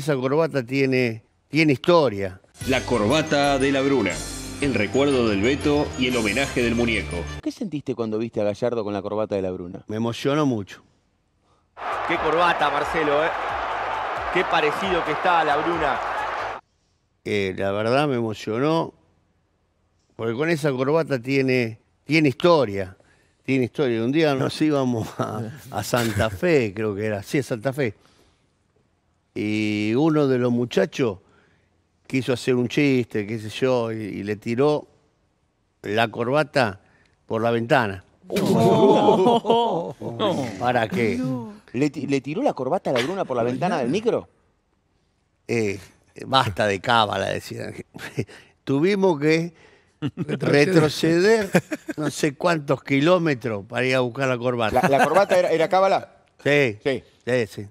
Esa corbata tiene, tiene historia. La corbata de la Bruna. El recuerdo del Beto y el homenaje del muñeco. ¿Qué sentiste cuando viste a Gallardo con la corbata de la Bruna? Me emocionó mucho. Qué corbata, Marcelo, eh. Qué parecido que está a la Bruna. Eh, la verdad me emocionó, porque con esa corbata tiene, tiene historia. Tiene historia. Un día nos íbamos a, a Santa Fe, creo que era. Sí, a Santa Fe. Y uno de los muchachos quiso hacer un chiste, qué sé yo, y, le tiró la corbata por la ventana. ¿Para qué? ¿Le, tiró la corbata a la Bruna por la ventana del micro? Eh, basta de cábala, decían. Tuvimos que retroceder no sé cuántos kilómetros para ir a buscar la corbata. ¿La, corbata era, era cábala? Sí, Sí. sí, sí.